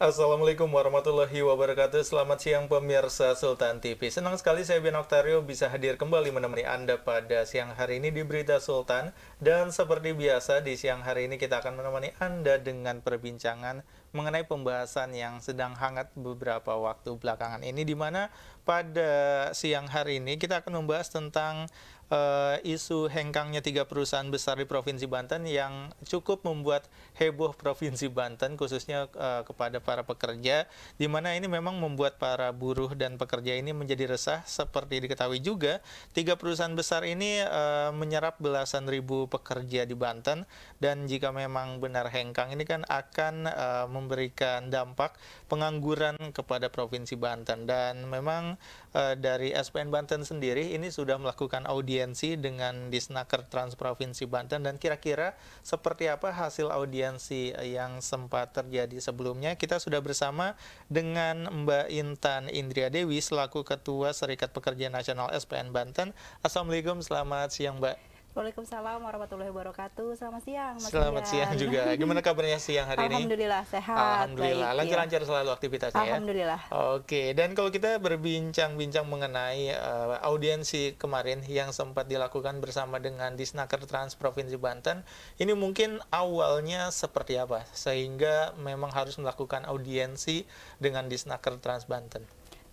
Assalamualaikum warahmatullahi wabarakatuh Selamat siang pemirsa Sultan TV Senang sekali saya Bin Oktario bisa hadir kembali menemani Anda pada siang hari ini di Berita Sultan Dan seperti biasa di siang hari ini kita akan menemani Anda dengan perbincangan mengenai pembahasan yang sedang hangat beberapa waktu belakangan ini di mana pada siang hari ini kita akan membahas tentang uh, isu hengkangnya tiga perusahaan besar di Provinsi Banten yang cukup membuat heboh Provinsi Banten khususnya uh, kepada para pekerja di mana ini memang membuat para buruh dan pekerja ini menjadi resah seperti diketahui juga tiga perusahaan besar ini uh, menyerap belasan ribu pekerja di Banten dan jika memang benar hengkang ini kan akan uh, memberikan dampak pengangguran kepada Provinsi Banten dan memang Eh, dari SPN Banten sendiri ini sudah melakukan audiensi dengan Disnaker Trans Provinsi Banten dan kira-kira seperti apa hasil audiensi yang sempat terjadi sebelumnya kita sudah bersama dengan Mbak Intan Indria Dewi selaku Ketua Serikat Pekerja Nasional SPN Banten. Assalamualaikum, selamat siang Mbak. Waalaikumsalam warahmatullahi wabarakatuh. Selamat siang, Mas Selamat siang. siang juga. Gimana kabarnya siang hari ini? Alhamdulillah sehat. Alhamdulillah lancar-lancar iya. selalu aktivitasnya. Ya? Alhamdulillah. Ya? Oke, dan kalau kita berbincang-bincang mengenai uh, audiensi kemarin yang sempat dilakukan bersama dengan Disnaker Trans Provinsi Banten, ini mungkin awalnya seperti apa sehingga memang harus melakukan audiensi dengan Disnaker Trans Banten?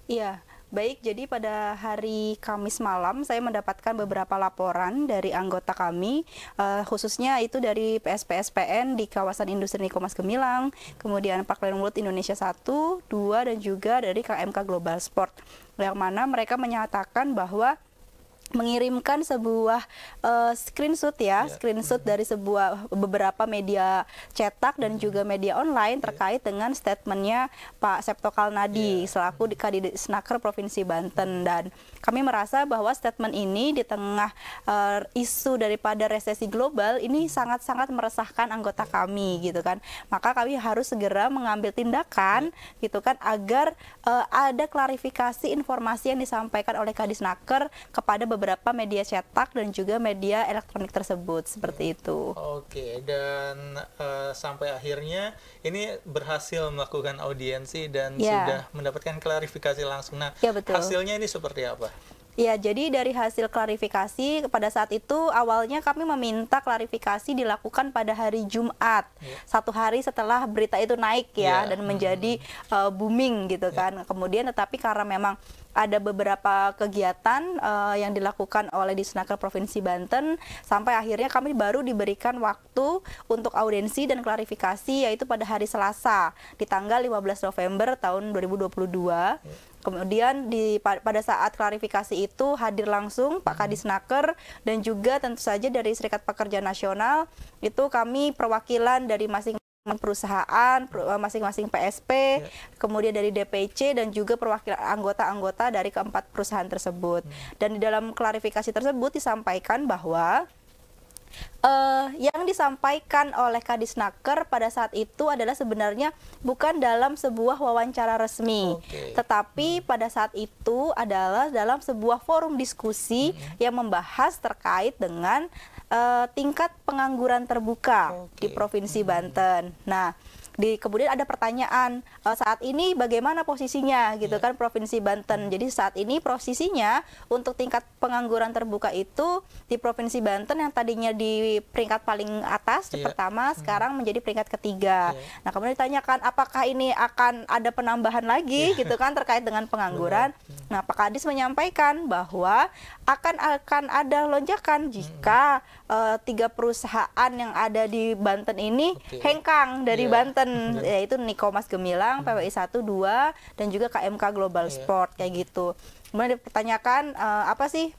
Iya. Baik, jadi pada hari Kamis malam saya mendapatkan beberapa laporan dari anggota kami, uh, khususnya itu dari PSPSPN di kawasan industri Nikomas Gemilang, kemudian Park World Indonesia 1, 2, dan juga dari KMK Global Sport, yang mana mereka menyatakan bahwa mengirimkan sebuah uh, screenshot ya, yeah. screenshot mm-hmm. dari sebuah beberapa media cetak dan mm-hmm. juga media online iya. terkait yeah. dengan statementnya Pak Septo Kalnadi yeah. selaku di Kadid Snaker Provinsi Banten mm-hmm. dan kami merasa bahwa statement ini di tengah uh, isu daripada resesi global ini sangat-sangat meresahkan anggota kami gitu kan. Maka kami harus segera mengambil tindakan iya. gitu kan agar uh, ada klarifikasi informasi yang disampaikan oleh Kadis Naker kepada beberapa media cetak dan juga media elektronik tersebut seperti itu. Oke, okay. dan uh, sampai akhirnya ini berhasil melakukan audiensi dan yeah. sudah mendapatkan klarifikasi langsung. Nah, yeah, betul. hasilnya ini seperti apa? Ya, jadi dari hasil klarifikasi pada saat itu awalnya kami meminta klarifikasi dilakukan pada hari Jumat, yeah. satu hari setelah berita itu naik ya yeah. dan hmm. menjadi uh, booming gitu yeah. kan. Kemudian tetapi karena memang ada beberapa kegiatan uh, yang dilakukan oleh Disnaker Provinsi Banten sampai akhirnya kami baru diberikan waktu untuk audiensi dan klarifikasi yaitu pada hari Selasa di tanggal 15 November tahun 2022 Yeah. Kemudian di pada saat klarifikasi itu hadir langsung Pak hmm. Kadis Naker dan juga tentu saja dari Serikat Pekerja Nasional itu kami perwakilan dari masing masing perusahaan, eh, masing-masing PSP, yeah. kemudian dari DPC dan juga perwakilan anggota-anggota dari keempat perusahaan tersebut. Hmm. Dan di dalam klarifikasi tersebut disampaikan bahwa uh, yang disampaikan oleh Kadis Naker pada saat itu adalah sebenarnya bukan dalam sebuah wawancara resmi, okay. tetapi hmm. pada saat itu adalah dalam sebuah forum diskusi hmm. yang membahas terkait dengan uh, tingkat pengangguran terbuka okay. di Provinsi hmm. Banten. Nah di kemudian ada pertanyaan uh, saat ini bagaimana posisinya gitu yeah. kan provinsi Banten. Hmm. Jadi saat ini posisinya untuk tingkat pengangguran terbuka itu di provinsi Banten yang tadinya di peringkat paling atas yeah. pertama hmm. sekarang menjadi peringkat ketiga. Yeah. Nah kemudian ditanyakan apakah ini akan ada penambahan lagi yeah. gitu kan terkait dengan pengangguran. Yeah. Hmm. Nah Pak Kadis menyampaikan bahwa akan akan ada lonjakan hmm. jika hmm. uh, tiga perusahaan yang ada di Banten ini okay. hengkang dari yeah. Banten event yaitu Mas Gemilang, PWI 1 2 dan juga KMK Global iya. Sport kayak gitu. Kemudian dipertanyakan uh, apa sih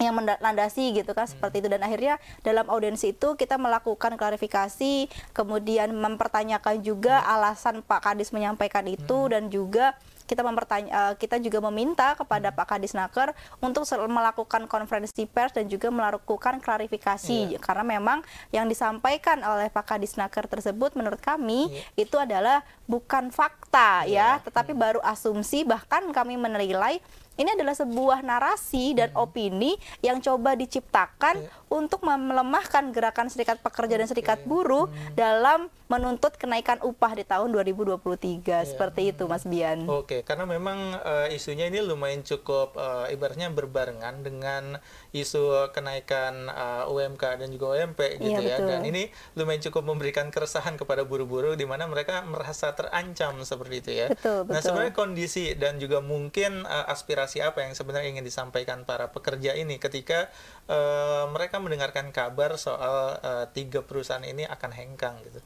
yang melandasi gitu kan hmm. seperti itu dan akhirnya dalam audiensi itu kita melakukan klarifikasi kemudian mempertanyakan juga hmm. alasan Pak Kadis menyampaikan itu hmm. dan juga kita mempertanya eh, kita juga meminta kepada hmm. Pak Kadis Naker untuk melakukan konferensi pers dan juga melakukan klarifikasi yeah. karena memang yang disampaikan oleh Pak Kadis Naker tersebut menurut kami yeah. itu adalah bukan fakta yeah. ya iya. tetapi hmm. baru asumsi bahkan kami menilai ini adalah sebuah narasi dan hmm. opini yang coba diciptakan okay. Iya. untuk melemahkan gerakan serikat pekerja dan serikat buruh hmm. dalam menuntut kenaikan upah di tahun 2023 yeah. Iya. seperti itu Mas Bian. Oke, okay. karena memang uh, isunya ini lumayan cukup uh, ibaratnya berbarengan dengan isu kenaikan uh, eh, UMK dan juga UMP iya, gitu yeah, ya. Dan ini lumayan cukup memberikan keresahan kepada buru-buru di mana mereka merasa terancam seperti itu ya. Betul, nah, betul. Nah, sebenarnya kondisi dan juga mungkin uh, aspirasi aspirasi apa yang sebenarnya ingin disampaikan para pekerja ini ketika uh, mereka mendengarkan kabar soal uh, tiga perusahaan ini akan hengkang gitu?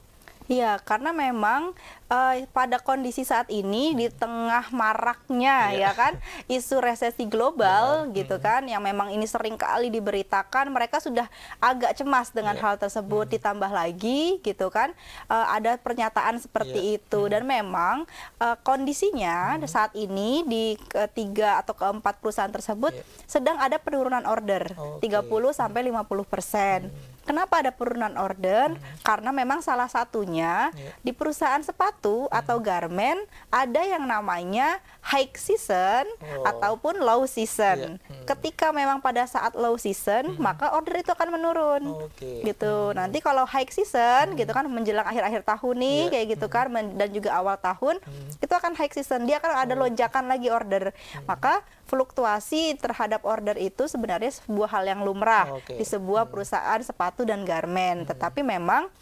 Iya, karena memang uh, pada kondisi saat ini di tengah maraknya yeah. ya kan isu resesi global yeah. gitu hmm. kan yang memang ini sering kali diberitakan mereka sudah agak cemas dengan yeah. hal tersebut mm. ditambah lagi gitu kan uh, ada pernyataan seperti yeah. itu mm. dan memang uh, kondisinya mm. saat ini di ketiga atau keempat perusahaan tersebut yeah. sedang ada penurunan order okay. 30 sampai 50 persen. Hmm. Kenapa ada penurunan order? Hmm. Karena memang salah satunya yeah. di perusahaan sepatu hmm. atau garment ada yang namanya high season oh. ataupun low season. Yeah. Hmm. Ketika memang pada saat low season, hmm. maka order itu akan menurun. Okay. Gitu. Hmm. Nanti kalau high season hmm. gitu kan menjelang akhir-akhir tahun nih yeah. kayak gitu hmm. kan dan juga awal tahun hmm. itu akan high season. Dia akan ada oh. lonjakan lagi order. Hmm. Maka fluktuasi terhadap order itu sebenarnya sebuah hal yang lumrah okay. di sebuah hmm. perusahaan sepatu sepatu dan garmen tetapi memang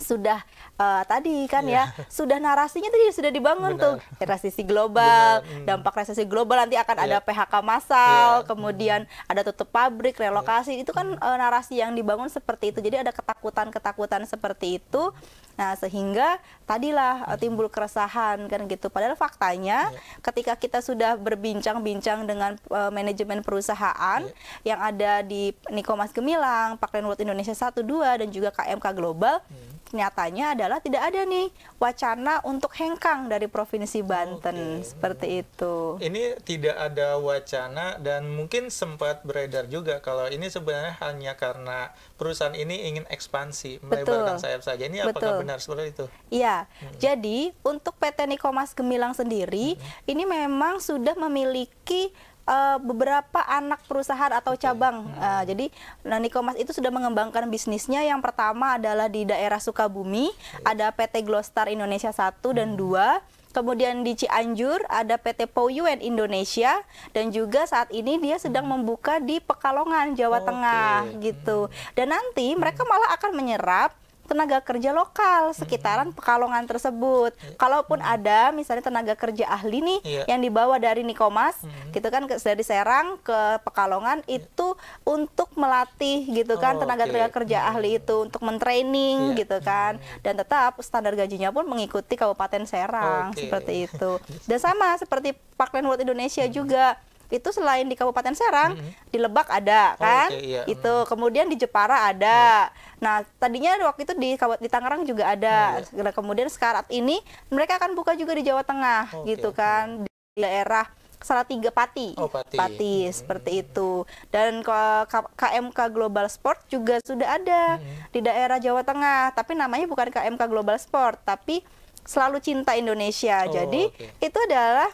sudah uh, tadi kan yeah. ya iya. sudah narasinya tadi sudah dibangun Benar. tuh resesi global Benar. Hmm. dampak resesi global nanti akan yeah. ada iya. PHK massal yeah. kemudian hmm. ada tutup pabrik relokasi yeah. itu kan uh, narasi yang dibangun seperti itu jadi ada ketakutan ketakutan seperti itu nah sehingga tadilah eh, hmm. timbul keresahan kan gitu padahal faktanya yeah. ketika kita sudah berbincang-bincang dengan uh, manajemen perusahaan yeah. yang ada di Nikomas Gemilang Parkland World Indonesia 12 dan juga KMK Global yeah hmm nyatanya adalah tidak ada nih wacana untuk hengkang dari provinsi Banten okay. seperti itu. Ini tidak ada wacana dan mungkin sempat beredar juga kalau ini sebenarnya hanya karena perusahaan ini ingin ekspansi melebarkan Betul. sayap saja. Ini apakah benar seperti itu? Iya. Hmm. Jadi untuk PT Nikomas Gemilang sendiri hmm. ini memang sudah memiliki uh, beberapa anak perusahaan atau cabang. Hmm. Uh, jadi nah, Nikomas itu sudah mengembangkan bisnisnya. Yang pertama adalah di daerah Sukabumi okay. ada PT Glostar Indonesia 1 hmm. dan 2. Kemudian di Cianjur ada PT Poyuen Indonesia dan juga saat ini dia sedang hmm. membuka di Pekalongan Jawa okay. Tengah gitu. Hmm. Dan nanti mereka malah akan menyerap tenaga kerja lokal sekitaran Pekalongan tersebut. Kalaupun ada misalnya tenaga kerja ahli nih yeah. yang dibawa dari Nikomas hmm. gitu kan dari Serang ke Pekalongan yeah. itu untuk melatih gitu kan tenaga-tenaga oh, okay. kerja ahli itu untuk mentraining yeah. gitu kan dan tetap standar gajinya pun mengikuti Kabupaten Serang okay. seperti itu. Dan sama seperti Parkland World Indonesia hmm. juga itu selain di Kabupaten Serang, mm -hmm. di Lebak ada oh, kan? okay, iya. Itu kemudian di Jepara ada. Mm-hmm. Nah, tadinya waktu itu di di Tangerang juga ada. Oh, iya. nah, kemudian sekarang ini mereka akan buka juga di Jawa Tengah okay, gitu kan, okay. di daerah Salatiga Pati. Oh, Pati. Pati hmm. seperti itu. Dan KMK Global Sport juga sudah ada hmm. di daerah Jawa Tengah, tapi namanya bukan KMK Global Sport, tapi Selalu Cinta Indonesia. Oh, Jadi okay. itu adalah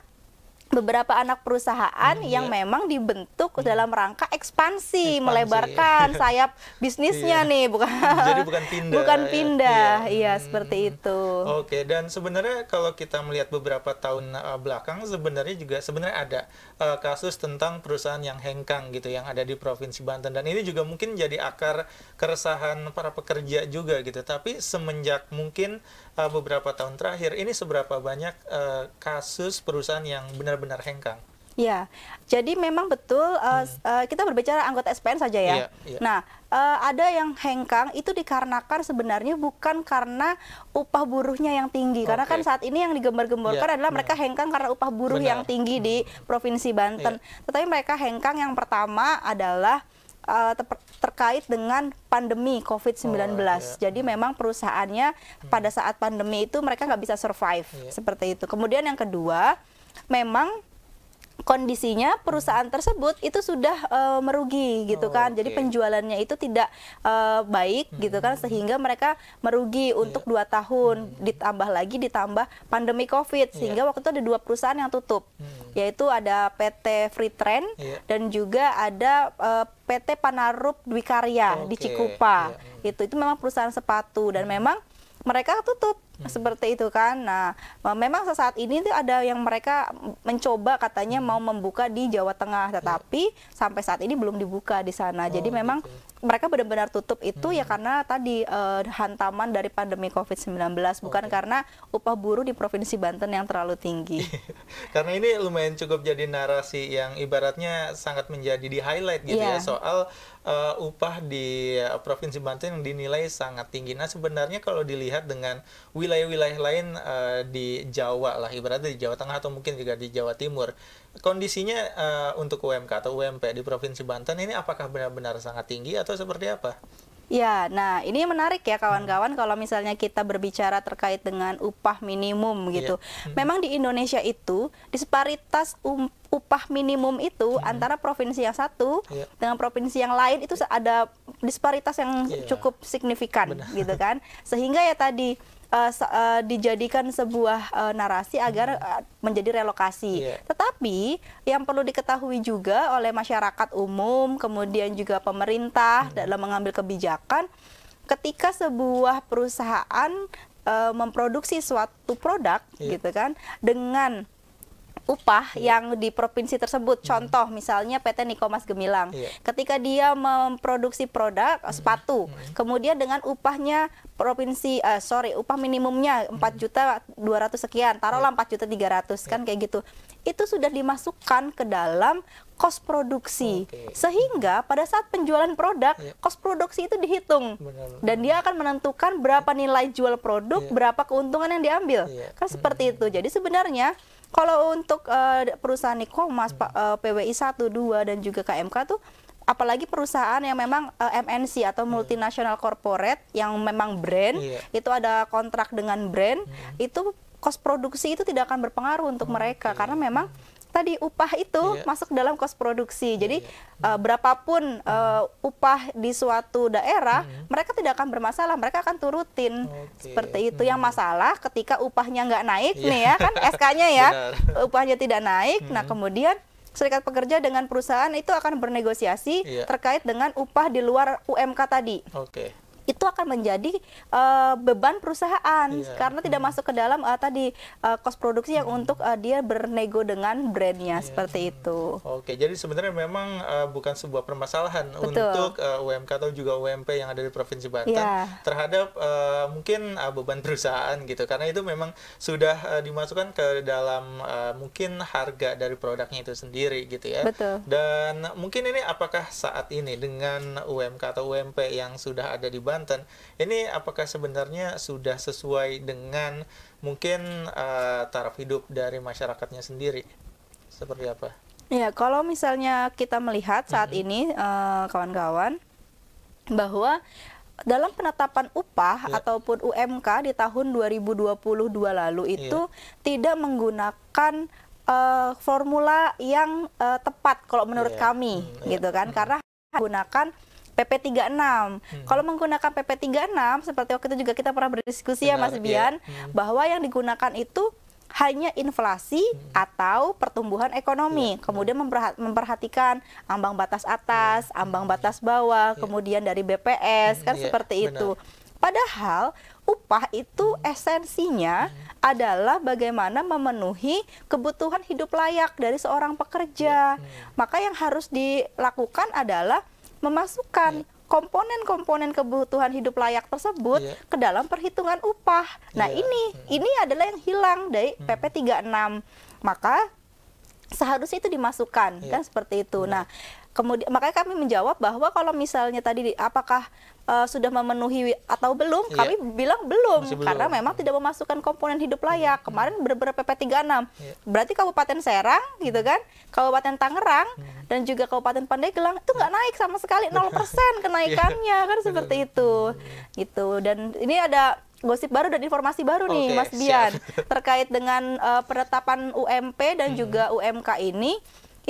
beberapa anak perusahaan hmm, yang iya. memang dibentuk hmm. dalam rangka ekspansi, ekspansi. melebarkan iya. sayap bisnisnya iya. nih bukan jadi bukan pindah bukan ya. Iya. pindah ya. iya hmm. seperti itu oke dan sebenarnya kalau kita melihat beberapa tahun uh, belakang sebenarnya juga sebenarnya ada uh, kasus tentang perusahaan yang hengkang gitu yang ada di provinsi Banten dan ini juga mungkin jadi akar keresahan para pekerja juga gitu tapi semenjak mungkin uh, beberapa tahun terakhir ini seberapa banyak uh, kasus perusahaan yang benar-benar hengkang? Ya, jadi memang betul eh, hmm. uh, kita berbicara anggota SPN saja ya. Yeah, yeah. Nah, uh, ada yang hengkang itu dikarenakan sebenarnya bukan karena upah buruhnya yang tinggi, okay. karena kan saat ini yang digembar-gemborkan yeah, adalah benar. mereka hengkang karena upah buruh benar. yang tinggi hmm. di provinsi Banten. Iya. Tetapi mereka hengkang yang pertama adalah uh, ter terkait dengan pandemi COVID-19. Oh, yeah. Jadi memang perusahaannya hmm. pada saat pandemi itu mereka nggak bisa survive yeah. seperti itu. Kemudian yang kedua, memang kondisinya perusahaan tersebut itu sudah uh, merugi gitu oh, kan. Okay. Jadi penjualannya itu tidak uh, baik hmm. gitu kan hmm. sehingga mereka merugi yeah. untuk iya. dua tahun hmm. ditambah lagi ditambah pandemi Covid iya. sehingga yeah. waktu itu ada dua perusahaan yang tutup. Hmm. Yaitu ada PT Free Trend yeah. dan juga ada uh, eh, PT Panarup Dwikarya okay. di Cikupa. Yeah. Itu itu memang perusahaan sepatu dan hmm. memang mereka tutup seperti itu kan. Nah, memang saat ini tuh ada yang mereka mencoba katanya hmm. mau membuka di Jawa Tengah, ya. tetapi yeah. sampai saat ini belum dibuka di sana. Oh, Jadi memang gitu. mereka benar-benar tutup itu ya hmm. ya karena tadi uh, hantaman dari pandemi COVID-19 bukan okay. karena upah buruh di Provinsi Banten yang terlalu tinggi. karena ini lumayan cukup jadi narasi yang ibaratnya sangat menjadi di highlight gitu yeah. ya iya. soal uh, upah di eh, Provinsi Banten yang dinilai sangat tinggi. Nah, sebenarnya kalau dilihat dengan wilayah wilayah-wilayah lain uh, di Jawa lah ibaratnya di Jawa Tengah atau mungkin juga di Jawa Timur kondisinya uh, untuk UMK atau UMP di Provinsi Banten ini apakah benar-benar sangat tinggi atau seperti apa? Ya, nah ini menarik ya kawan-kawan kalau misalnya kita berbicara terkait dengan upah minimum gitu. Yeah. Hmm. Memang di Indonesia itu disparitas um, upah minimum itu hmm. antara provinsi yang satu yeah. dengan provinsi yang lain itu ada disparitas yang yeah. cukup signifikan Benar. gitu kan. Sehingga ya tadi uh, uh, dijadikan sebuah uh, narasi agar uh, menjadi relokasi. Yeah. Tetapi yang perlu diketahui juga oleh masyarakat umum, kemudian juga pemerintah mm. dalam mengambil kebijakan ketika sebuah perusahaan uh, memproduksi suatu produk yeah. gitu kan dengan upah yang di provinsi tersebut. Hmm. Contoh misalnya PT Nikomas Gemilang. Iya. Ketika dia memproduksi produk eh, sepatu, hmm. kemudian dengan upahnya provinsi uh, sorry, upah minimumnya 4 hmm. juta 200 sekian, taruhlah 4 iya. juta 300 kan iya. kayak gitu. Itu sudah dimasukkan ke dalam kos produksi. Okay. Sehingga pada saat penjualan produk, yeah. kos produksi itu dihitung. Benar, Dan dia akan menentukan berapa nilai jual produk, yeah. berapa keuntungan yang diambil. Yeah. Kan seperti mm itu. Jadi sebenarnya kalau untuk uh, perusahaan Nikomas, hmm. uh, PWI 1, 2 dan juga KMK tuh apalagi perusahaan yang memang uh, eh, MNC atau hmm. multinational corporate yang memang brand yeah. itu ada kontrak dengan brand hmm. itu kos produksi itu tidak akan berpengaruh untuk okay. Oh, mereka karena memang tadi upah itu yeah. masuk dalam kos produksi. Yeah, Jadi yeah. Iya. Uh, berapapun uh, upah di suatu daerah, mm. mereka tidak akan bermasalah, mereka akan turutin okay. seperti hmm. itu. Mm. Yang masalah ketika upahnya nggak naik yeah. nih ya kan SK-nya ya, upahnya tidak naik. Mm. Nah hmm. kemudian serikat pekerja dengan perusahaan itu akan bernegosiasi yeah. terkait dengan upah di luar UMK tadi. Okay itu akan menjadi uh, beban perusahaan yeah. karena tidak masuk ke dalam uh, tadi uh, kos produksi yang hmm. untuk uh, dia bernego dengan brandnya yeah. seperti itu. Oke, jadi sebenarnya memang uh, bukan sebuah permasalahan Betul. untuk uh, UMK atau juga UMP yang ada di Provinsi Banten yeah. terhadap uh, mungkin uh, beban perusahaan gitu karena itu memang sudah uh, dimasukkan ke dalam uh, mungkin harga dari produknya itu sendiri gitu ya. Betul. Dan mungkin ini apakah saat ini dengan UMK atau UMP yang sudah ada di Banten Banten. Ini apakah sebenarnya sudah sesuai dengan mungkin uh, taraf hidup dari masyarakatnya sendiri? Seperti apa? Ya, kalau misalnya kita melihat saat mm -hmm. ini eh, kawan-kawan uh, bahwa dalam penetapan upah yeah. ataupun UMK di tahun 2022 lalu iya. itu yeah. tidak menggunakan uh, formula yang uh, tepat kalau menurut yeah. kami mm, iya. gitu kan mm. karena menggunakan PP36. Hmm. Kalau menggunakan PP36 seperti waktu itu juga kita pernah berdiskusi ya, Benar, ya Mas iya. Bian iya. Hmm. bahwa yang digunakan itu hanya inflasi hmm. atau pertumbuhan ekonomi. Yeah. Kemudian memperhatikan ambang batas atas, yeah. Hmm. ambang batas bawah, yeah. kemudian dari BPS hmm. kan yeah. seperti Benar. itu. Padahal upah itu hmm. esensinya hmm. adalah bagaimana memenuhi kebutuhan hidup layak dari seorang pekerja. Iya, hmm. Maka yang harus dilakukan adalah memasukkan iya. komponen-komponen kebutuhan hidup layak tersebut yeah. ke dalam perhitungan upah. Nah, yeah. ini yeah. Hmm. ini adalah yang hilang dari hmm. PP 36. Maka seharusnya itu dimasukkan yeah. kan seperti itu. Yeah. Nah, kemudian makanya kami menjawab bahwa kalau misalnya tadi apakah uh, sudah memenuhi atau belum iya. kami bilang belum, belum karena memang tidak memasukkan komponen hidup layak hmm. kemarin benar PP36 iya. berarti Kabupaten Serang gitu kan Kabupaten Tangerang hmm. dan juga Kabupaten Pandeglang itu nggak naik sama sekali 0% kenaikannya yeah. kan seperti itu gitu dan ini ada gosip baru dan informasi baru nih okay, Mas Bian siap. terkait dengan uh, penetapan UMP dan hmm. juga UMK ini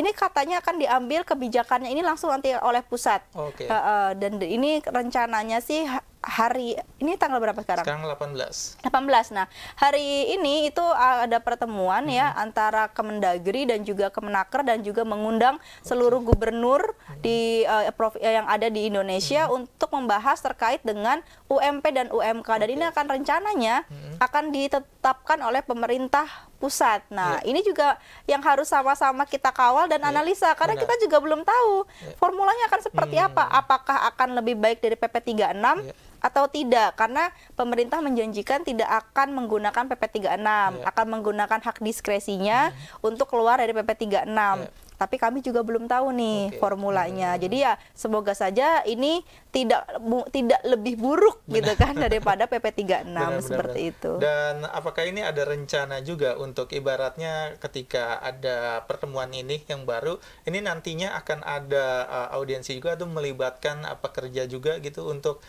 ini katanya akan diambil kebijakannya ini langsung nanti oleh pusat. Oke. Okay. Uh, uh, dan ini rencananya sih hari ini tanggal berapa sekarang? Sekarang 18. 18. Nah, hari ini itu ada pertemuan mm -hmm. ya mm-hmm. antara Kemendagri dan juga Kemenaker dan juga mengundang seluruh gubernur mm -hmm. di uh, yang ada di Indonesia mm -hmm. untuk membahas terkait dengan UMP dan UMK. Dan ini akan rencananya mm -hmm. akan ditetapkan oleh pemerintah pusat. Nah, yeah. ini juga yang harus sama-sama kita kawal dan yeah. analisa karena Benar. kita juga belum tahu yeah. formulanya akan seperti hmm. apa. Apakah akan lebih baik dari PP 36 yeah. atau tidak? Karena pemerintah menjanjikan tidak akan menggunakan PP 36, yeah. akan menggunakan hak diskresinya yeah. Hmm. untuk keluar dari PP 36. Yeah tapi kami juga belum tahu nih okay. formulanya. Hmm. Jadi ya semoga saja ini tidak bu, tidak lebih buruk benar. gitu kan daripada PP36 benar, seperti benar. itu. Dan apakah ini ada rencana juga untuk ibaratnya ketika ada pertemuan ini yang baru ini nantinya akan ada uh, audiensi juga atau melibatkan uh, pekerja juga gitu untuk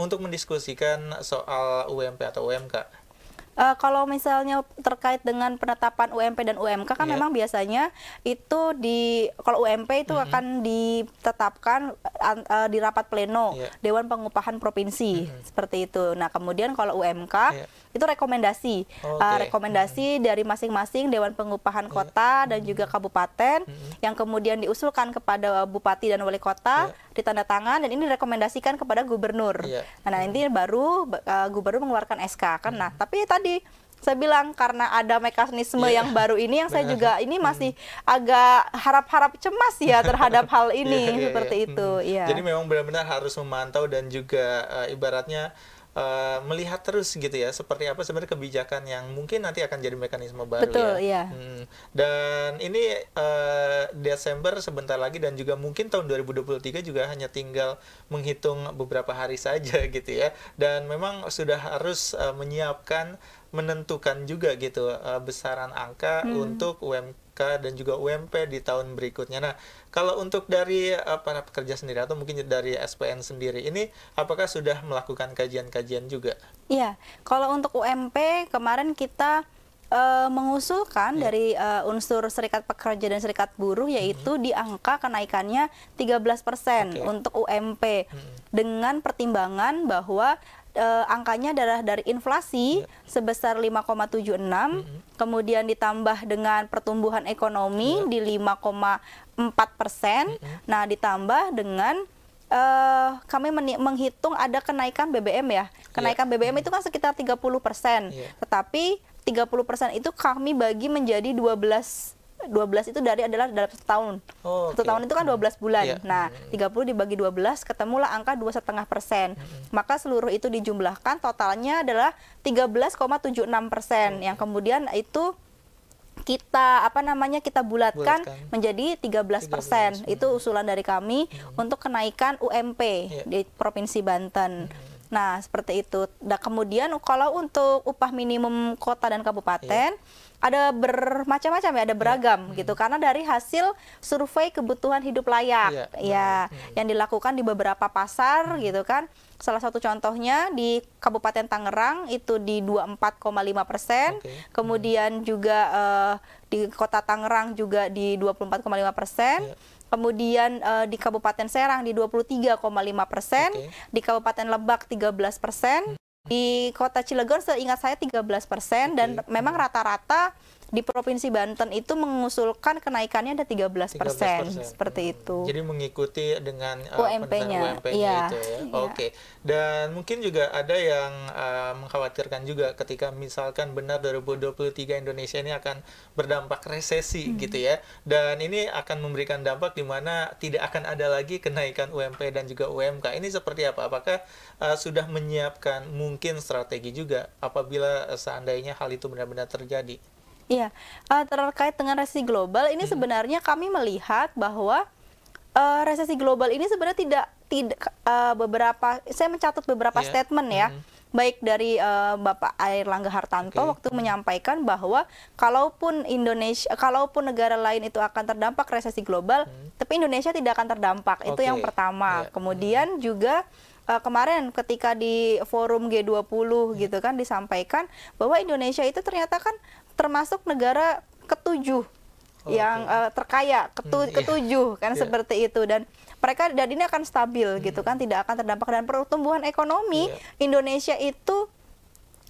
untuk mendiskusikan soal UMP atau UMK. Uh, kalau misalnya terkait dengan penetapan UMP dan UMK kan yeah. memang biasanya itu di kalau UMP itu mm -hmm. akan ditetapkan uh, di rapat pleno yeah. Dewan Pengupahan Provinsi mm -hmm. seperti itu. Nah, kemudian kalau UMK yeah. itu rekomendasi oh, eh, okay. uh, rekomendasi mm -hmm. dari masing-masing Dewan Pengupahan iya. Kota dan mm -hmm. juga kabupaten mm -hmm. yang kemudian diusulkan kepada bupati dan wali kota yeah. ditandatangan dan ini direkomendasikan kepada gubernur. Yeah. Nah, nanti mm -hmm. baru uh, gubernur mengeluarkan SK kan. Mm -hmm. Nah, tapi tadi tadi saya bilang karena ada mekanisme yeah. yang baru ini yang saya juga ini hmm. masih agak harap-harap cemas ya terhadap hal ini yeah, yeah, seperti yeah. itu. Hmm. Yeah. Jadi memang benar-benar harus memantau dan juga uh, ibaratnya uh, melihat terus gitu ya seperti apa sebenarnya kebijakan yang mungkin nanti akan jadi mekanisme baru Betul, ya. Iya. Hmm. Dan ini uh, Desember sebentar lagi dan juga mungkin tahun 2023 juga hanya tinggal menghitung beberapa hari saja gitu ya. Dan memang sudah harus uh, menyiapkan menentukan juga gitu uh, besaran angka hmm. untuk UMK UMK dan juga UMP di tahun berikutnya. Nah, kalau untuk dari uh, nah, para pekerja sendiri atau mungkin dari SPN sendiri ini apakah sudah melakukan kajian-kajian juga? Iya, kalau untuk UMP kemarin kita uh, mengusulkan ya. dari uh, unsur serikat pekerja dan serikat buruh mm-hmm. yaitu -hmm. di angka kenaikannya 13% okay. untuk UMP -hmm. dengan pertimbangan bahwa uh, angkanya adalah dari inflasi ya. sebesar 5,76, mm -hmm. kemudian ditambah dengan pertumbuhan ekonomi ya. di 5,4 persen, mm -hmm. nah ditambah dengan Uh, kami menghitung ada kenaikan BBM ya. Kenaikan yeah. BBM itu kan sekitar 30%. Yeah. Tetapi 30% itu kami bagi menjadi 12 12 itu dari adalah dalam satu tahun. Oh, okay. Satu tahun itu kan 12 hmm. bulan. Yeah. Nah, 30 hmm. dibagi 12 ketemulah angka dua setengah persen. Hmm. Maka seluruh itu dijumlahkan totalnya adalah 13,76 persen. Okay. Yang kemudian itu kita apa namanya kita bulatkan, bulatkan. menjadi 13 persen itu usulan dari kami hmm. untuk kenaikan UMP yeah. di provinsi Banten. Hmm. Nah seperti itu. Nah kemudian kalau untuk upah minimum kota dan kabupaten yeah ada bermacam-macam ya, ada iya. beragam ya. gitu. Karena dari hasil survei kebutuhan hidup layak ya, ya yang dilakukan di beberapa pasar hmm. gitu kan. Salah satu contohnya di Kabupaten Tangerang itu di 24,5 persen, okay. kemudian hmm. juga uh, di Kota Tangerang juga di 24,5 persen. Yeah. Kemudian uh, di Kabupaten Serang di 23,5 persen, okay. di Kabupaten Lebak 13 persen, hmm. Di kota Cilegon seingat saya 13% dan memang rata-rata di Provinsi Banten itu mengusulkan kenaikannya ada 13 persen seperti hmm. itu. Jadi mengikuti dengan uh, UMP-nya UMP ya. ya. Oke. Okay. Dan mungkin juga ada yang uh, mengkhawatirkan juga ketika misalkan benar 2023 Indonesia ini akan berdampak resesi hmm. gitu ya. Dan ini akan memberikan dampak di mana tidak akan ada lagi kenaikan UMP dan juga UMK. Ini seperti apa? Apakah uh, sudah menyiapkan mungkin strategi juga apabila eh, seandainya hal itu benar-benar terjadi? Iya, uh, terkait dengan resesi global ini hmm. sebenarnya kami melihat bahwa uh, resesi global ini sebenarnya tidak tidak uh, beberapa saya mencatat beberapa yeah. statement ya. -hmm. Baik dari uh, Bapak Langga Hartanto okay. waktu menyampaikan bahwa kalaupun Indonesia kalaupun negara lain itu akan terdampak resesi global, -hmm. tapi Indonesia tidak akan terdampak. Okay. Itu yang pertama. Yeah. Kemudian -hmm. juga uh, kemarin ketika di forum G20 hmm. gitu kan disampaikan bahwa Indonesia itu ternyata kan termasuk negara ketujuh oh, yang okay. uh, eh, terkaya ketu hmm, iya. ketujuh kan, iya. kan yeah. seperti itu dan mereka dan ini akan stabil hmm. gitu kan tidak akan terdampak dan pertumbuhan ekonomi yeah. Indonesia itu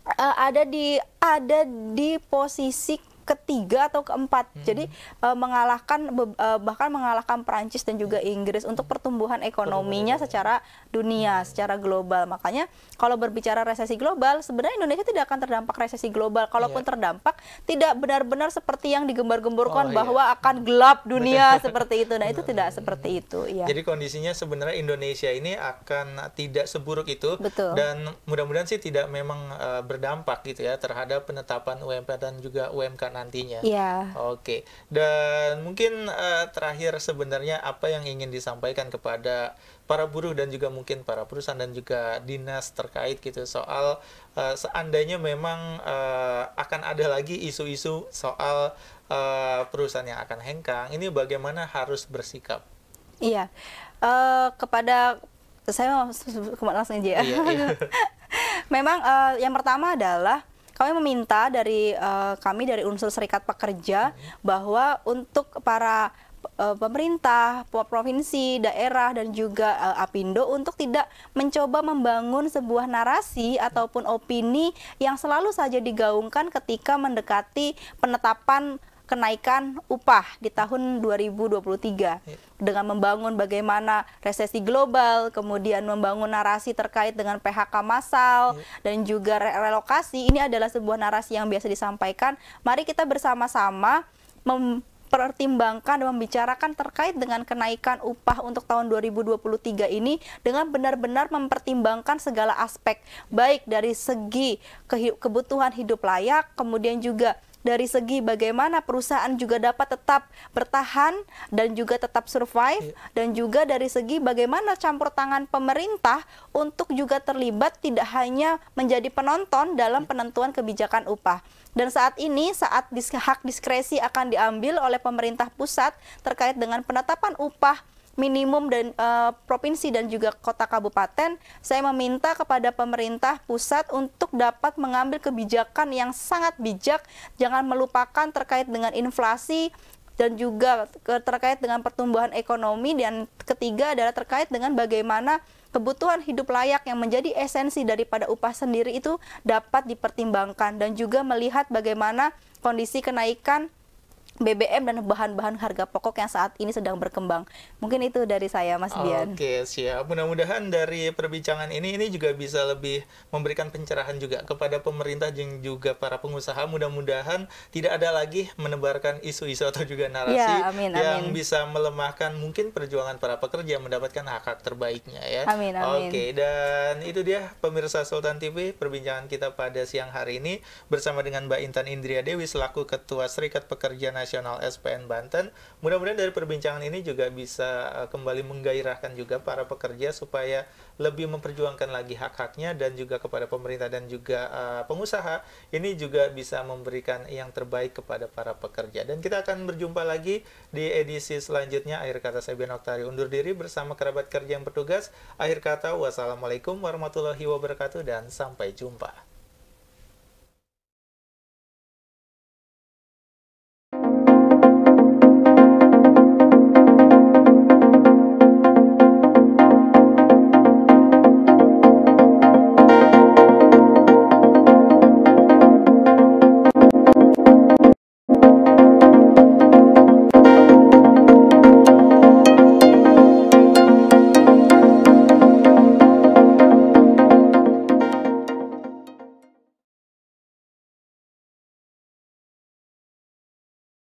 uh, ada di ada di posisi ketiga atau keempat. Hmm. Jadi uh, mengalahkan uh, bahkan mengalahkan Prancis dan juga Inggris untuk hmm. pertumbuhan ekonominya secara dunia, hmm. secara global. Makanya kalau berbicara resesi global, sebenarnya Indonesia tidak akan terdampak resesi global. Kalaupun yeah. terdampak, tidak benar-benar seperti yang digembar gemburkan oh, iya. bahwa iya. akan hmm. gelap dunia seperti itu. Nah, itu tidak seperti itu, ya. Jadi kondisinya sebenarnya Indonesia ini akan tidak seburuk itu Betul. dan mudah-mudahan sih tidak memang uh, berdampak gitu ya terhadap penetapan UMP dan juga UMK nantinya. Iya. Yeah. Oke. Okay. Dan mungkin uh, terakhir sebenarnya apa yang ingin disampaikan kepada para buruh dan juga mungkin para perusahaan dan juga dinas terkait gitu soal uh, seandainya memang uh, akan ada lagi isu-isu soal uh, perusahaan yang akan hengkang, ini bagaimana harus bersikap? Iya. Uh, kepada saya langsung aja ya. Iya, iya. Memang uh, yang pertama adalah kami meminta dari uh, kami dari unsur serikat pekerja hmm. bahwa untuk para eh, pemerintah, provinsi, daerah dan juga uh, Apindo untuk tidak mencoba membangun sebuah narasi ataupun opini yang selalu saja digaungkan ketika mendekati penetapan kenaikan upah di tahun 2023 iya. dengan membangun bagaimana resesi global, kemudian membangun narasi terkait dengan PHK massal iya. dan juga relokasi. Ini adalah sebuah narasi yang biasa disampaikan. Mari kita bersama-sama mempertimbangkan dan membicarakan terkait dengan kenaikan upah untuk tahun 2023 ini dengan benar-benar mempertimbangkan segala aspek baik dari segi kebutuhan hidup layak kemudian juga dari segi bagaimana perusahaan juga dapat tetap bertahan dan juga tetap survive yeah. dan juga dari segi bagaimana campur tangan pemerintah untuk juga terlibat tidak hanya menjadi penonton dalam iya. penentuan kebijakan upah. Dan saat ini saat hak diskresi akan diambil oleh pemerintah pusat terkait dengan penetapan upah minimum dan uh, provinsi dan juga kota kabupaten, saya meminta kepada pemerintah pusat untuk dapat mengambil kebijakan yang sangat bijak, jangan melupakan terkait dengan inflasi dan juga terkait dengan pertumbuhan ekonomi dan ketiga adalah terkait dengan bagaimana kebutuhan hidup layak yang menjadi esensi daripada upah sendiri itu dapat dipertimbangkan dan juga melihat bagaimana kondisi kenaikan BBM dan bahan-bahan harga pokok yang saat ini sedang berkembang. Mungkin itu dari saya, Mas Dian. Oke, okay, siap. Mudah-mudahan dari perbincangan ini ini juga bisa lebih memberikan pencerahan juga kepada pemerintah dan juga para pengusaha. Mudah-mudahan tidak ada lagi menebarkan isu-isu atau juga narasi ya, amin, amin. yang bisa melemahkan mungkin perjuangan para pekerja mendapatkan hak-hak terbaiknya ya. Amin, amin. Oke, dan itu dia pemirsa Sultan TV perbincangan kita pada siang hari ini bersama dengan Mbak Intan Indria Dewi selaku Ketua Serikat Pekerja Nasional Nasional SPN Banten. Mudah-mudahan dari perbincangan ini juga bisa eh, kembali menggairahkan juga para pekerja supaya lebih memperjuangkan lagi hak-haknya dan juga kepada pemerintah dan juga eh, pengusaha ini juga bisa memberikan yang terbaik kepada para pekerja. Dan kita akan berjumpa lagi di edisi selanjutnya. Akhir kata saya Ben Oktari undur diri bersama kerabat kerja yang bertugas. Akhir kata wassalamualaikum warahmatullahi wabarakatuh dan sampai jumpa.